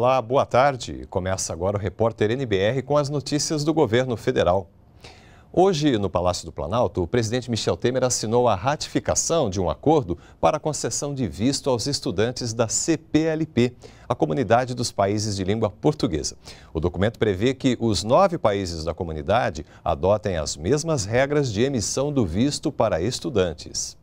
olá, boa tarde. Começa agora o repórter NBR com as notícias do governo federal. Hoje, no Palácio do Planalto, o presidente Michel Temer assinou a ratificação de um acordo para a concessão de visto aos estudantes da CPLP, a Comunidade dos Países de Língua Portuguesa. O documento prevê que os nove países da comunidade adotem as mesmas regras de emissão do visto para estudantes.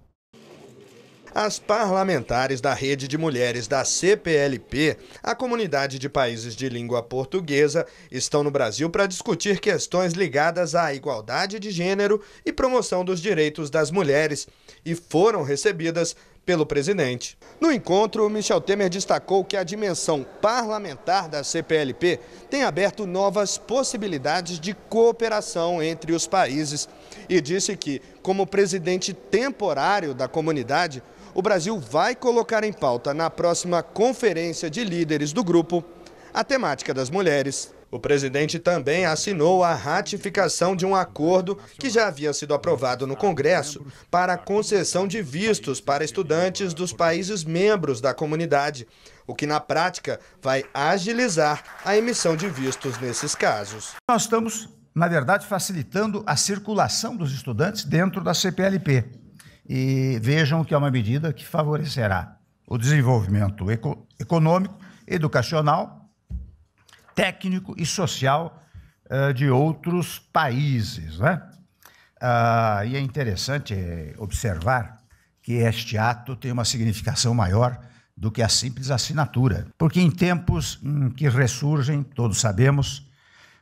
As parlamentares da Rede de Mulheres da CPLP, a comunidade de países de língua portuguesa, estão no Brasil para discutir questões ligadas à igualdade de gênero e promoção dos direitos das mulheres e foram recebidas pelo presidente. No encontro, Michel Temer destacou que a dimensão parlamentar da CPLP tem aberto novas possibilidades de cooperação entre os países e disse que, como presidente temporário da comunidade, o Brasil vai colocar em pauta na próxima Conferência de Líderes do Grupo a temática das mulheres. O presidente também assinou a ratificação de um acordo que já havia sido aprovado no Congresso para a concessão de vistos para estudantes dos países membros da comunidade, o que na prática vai agilizar a emissão de vistos nesses casos. Nós estamos, na verdade, facilitando a circulação dos estudantes dentro da CPLP e vejam que é uma medida que favorecerá o desenvolvimento eco econômico, educacional, técnico e social uh, de outros países. Né? Uh, e é interessante eh, observar que este ato tem uma significação maior do que a simples assinatura, porque em tempos em que ressurgem, todos sabemos,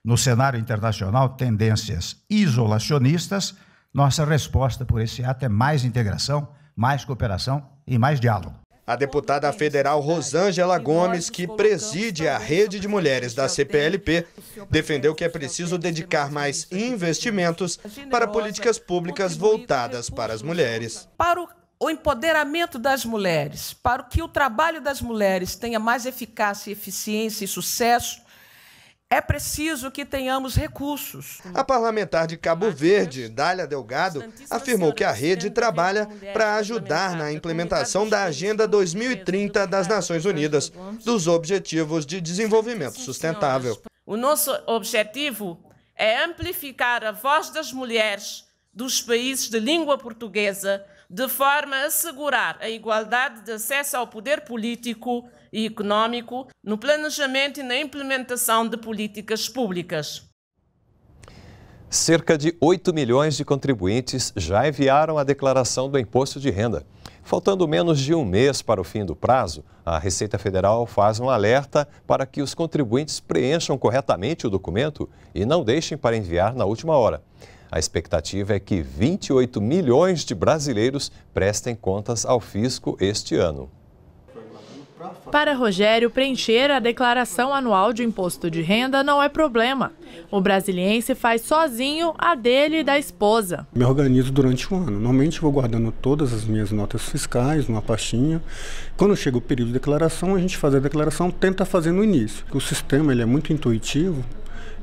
no cenário internacional, tendências isolacionistas, nossa resposta por esse ato é mais integração, mais cooperação e mais diálogo. A deputada federal Rosângela Gomes, que preside a rede de mulheres da CPLP, defendeu que é preciso dedicar mais investimentos para políticas públicas voltadas para as mulheres. Para o empoderamento das mulheres, para que o trabalho das mulheres tenha mais eficácia, eficiência e sucesso, é preciso que tenhamos recursos. A parlamentar de Cabo Verde, Dália Delgado, afirmou que a rede trabalha para ajudar na implementação da Agenda 2030 das Nações Unidas, dos Objetivos de Desenvolvimento Sustentável. O nosso objetivo é amplificar a voz das mulheres dos países de língua portuguesa, de forma a assegurar a igualdade de acesso ao poder político e econômico no planejamento e na implementação de políticas públicas. Cerca de 8 milhões de contribuintes já enviaram a declaração do imposto de renda. Faltando menos de um mês para o fim do prazo, a Receita Federal faz um alerta para que os contribuintes preencham corretamente o documento e não deixem para enviar na última hora. A expectativa é que 28 milhões de brasileiros prestem contas ao fisco este ano. Para Rogério, preencher a declaração anual de imposto de renda não é problema. O brasiliense faz sozinho a dele e da esposa. Me organizo durante o ano. Normalmente vou guardando todas as minhas notas fiscais numa pastinha. Quando chega o período de declaração, a gente faz a declaração, tenta fazer no início. O sistema ele é muito intuitivo,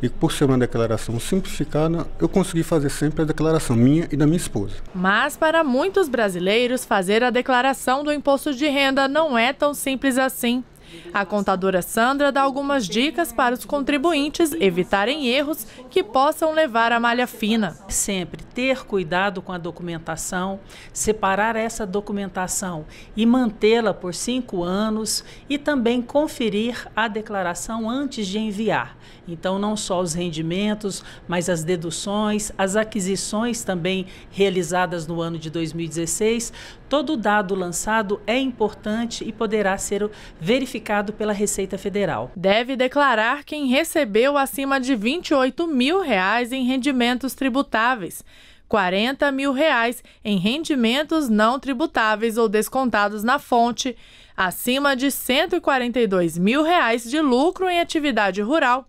e por ser uma declaração simplificada, eu consegui fazer sempre a declaração minha e da minha esposa. Mas para muitos brasileiros, fazer a declaração do imposto de renda não é tão simples assim. A contadora Sandra dá algumas dicas para os contribuintes evitarem erros que possam levar à malha fina. Sempre ter cuidado com a documentação, separar essa documentação e mantê-la por cinco anos e também conferir a declaração antes de enviar. Então, não só os rendimentos, mas as deduções, as aquisições também realizadas no ano de 2016. Todo dado lançado é importante e poderá ser verificado notificado pela Receita Federal. Deve declarar quem recebeu acima de 28 mil reais em rendimentos tributáveis. 40 mil reais em rendimentos não tributáveis ou descontados na fonte, acima de 142 mil reais de lucro em atividade rural,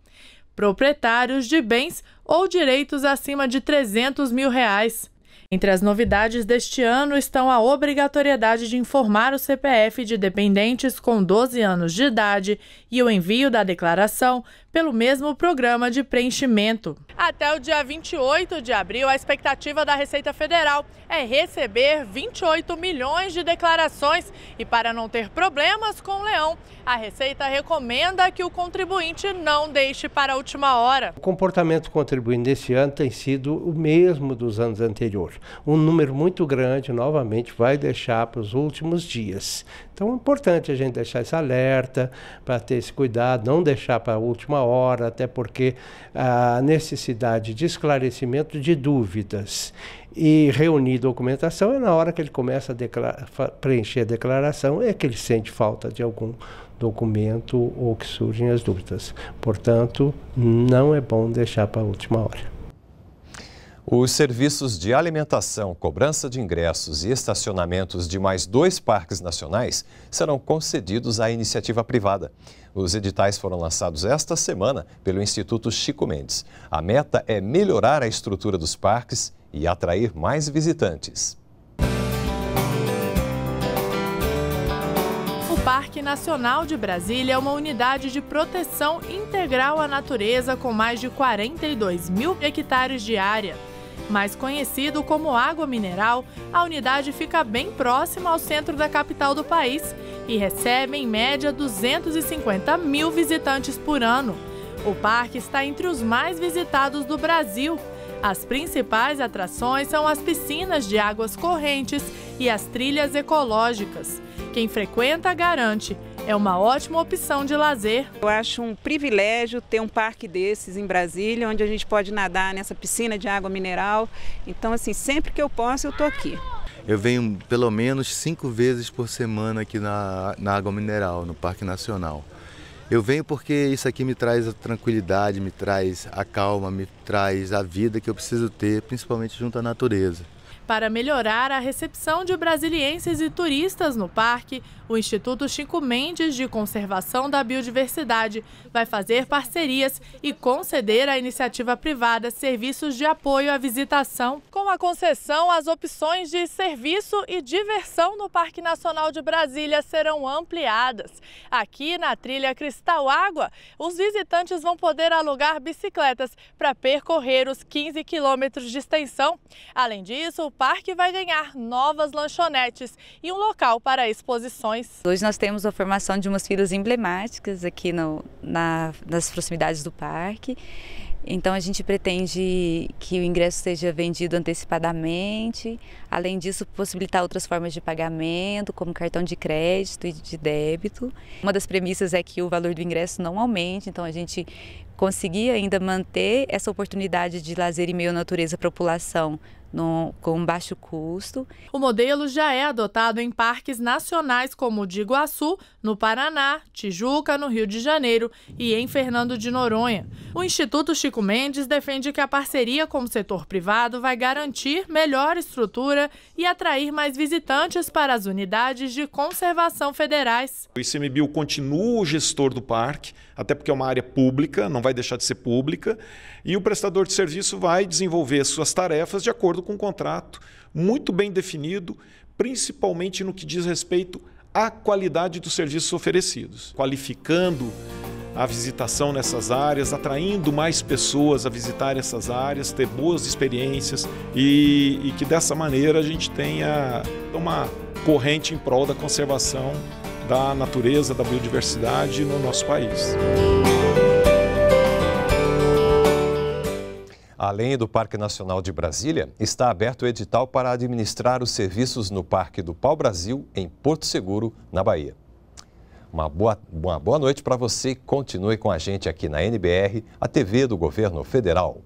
proprietários de bens ou direitos acima de 300 mil reais. Entre as novidades deste ano estão a obrigatoriedade de informar o CPF de dependentes com 12 anos de idade e o envio da declaração pelo mesmo programa de preenchimento. Até o dia 28 de abril, a expectativa da Receita Federal é receber 28 milhões de declarações. E para não ter problemas com o leão, a Receita recomenda que o contribuinte não deixe para a última hora. O comportamento do contribuinte desse ano tem sido o mesmo dos anos anteriores. Um número muito grande, novamente, vai deixar para os últimos dias. Então é importante a gente deixar esse alerta, para ter esse cuidado, não deixar para a última hora, até porque a necessidade de esclarecimento de dúvidas e reunir documentação é na hora que ele começa a preencher a declaração, é que ele sente falta de algum documento ou que surgem as dúvidas. Portanto, não é bom deixar para a última hora. Os serviços de alimentação, cobrança de ingressos e estacionamentos de mais dois parques nacionais serão concedidos à iniciativa privada. Os editais foram lançados esta semana pelo Instituto Chico Mendes. A meta é melhorar a estrutura dos parques e atrair mais visitantes. O Parque Nacional de Brasília é uma unidade de proteção integral à natureza com mais de 42 mil hectares de área. Mais conhecido como água mineral, a unidade fica bem próxima ao centro da capital do país e recebe, em média, 250 mil visitantes por ano. O parque está entre os mais visitados do Brasil. As principais atrações são as piscinas de águas correntes e as trilhas ecológicas. Quem frequenta garante é uma ótima opção de lazer. Eu acho um privilégio ter um parque desses em Brasília, onde a gente pode nadar nessa piscina de água mineral. Então, assim, sempre que eu posso, eu estou aqui. Eu venho pelo menos cinco vezes por semana aqui na, na Água Mineral, no Parque Nacional. Eu venho porque isso aqui me traz a tranquilidade, me traz a calma, me traz a vida que eu preciso ter, principalmente junto à natureza. Para melhorar a recepção de brasilienses e turistas no parque, o Instituto Chico Mendes de Conservação da Biodiversidade vai fazer parcerias e conceder à iniciativa privada serviços de apoio à visitação, com a concessão às opções de serviço e diversão no Parque Nacional de Brasília serão ampliadas. Aqui na trilha Cristal Água, os visitantes vão poder alugar bicicletas para percorrer os 15 quilômetros de extensão. Além disso, o parque vai ganhar novas lanchonetes e um local para exposições. Hoje nós temos a formação de umas filas emblemáticas aqui no, na, nas proximidades do parque. Então a gente pretende que o ingresso seja vendido antecipadamente, além disso possibilitar outras formas de pagamento, como cartão de crédito e de débito. Uma das premissas é que o valor do ingresso não aumente, então a gente conseguir ainda manter essa oportunidade de lazer e meio natureza para a população no, com baixo custo. O modelo já é adotado em parques nacionais como o de Iguaçu, no Paraná, Tijuca, no Rio de Janeiro e em Fernando de Noronha. O Instituto Chico Chico Mendes defende que a parceria com o setor privado vai garantir melhor estrutura e atrair mais visitantes para as unidades de conservação federais. O ICMBio continua o gestor do parque, até porque é uma área pública, não vai deixar de ser pública, e o prestador de serviço vai desenvolver suas tarefas de acordo com o um contrato, muito bem definido, principalmente no que diz respeito à qualidade dos serviços oferecidos, qualificando a visitação nessas áreas, atraindo mais pessoas a visitar essas áreas, ter boas experiências e, e que dessa maneira a gente tenha uma corrente em prol da conservação da natureza, da biodiversidade no nosso país. Além do Parque Nacional de Brasília, está aberto o edital para administrar os serviços no Parque do Pau Brasil, em Porto Seguro, na Bahia. Uma boa, uma boa noite para você. Continue com a gente aqui na NBR, a TV do Governo Federal.